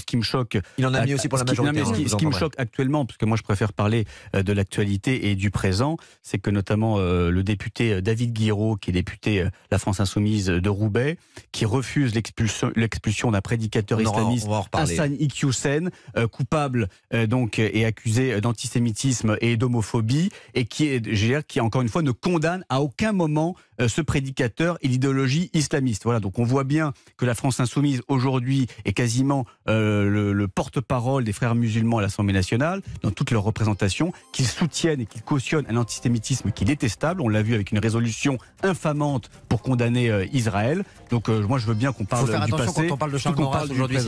ce qui me choque. Il en a mis aussi pour la majorité. Hein, ce qui, me choque actuellement, parce que moi je préfère parler euh, de l'actualité et du présent, c'est que notamment euh, le député euh, David Guiraud, qui est député de La France Insoumise de Roubaix, qui refuse l'expulsion d'un prédicateur islamiste, Hassan Iqiyoussen, coupable donc et accusé d'antisémitisme et d'homophobie, et qui est, qui encore une fois ne condamne à aucun moment ce prédicateur et l'idéologie islamiste. Voilà, donc on voit bien que la France Insoumise aujourd'hui est quasiment euh, le, porte-parole des frères musulmans à l'Assemblée nationale, dans toutes leurs représentations, qu'ils soutiennent et qu'ils cautionnent un antisémitisme qui est détestable. On l'a vu avec une résolution infamante pour condamner euh, Israël. Donc euh, moi je veux bien qu'on parle quand on parle de Charles aujourd'hui,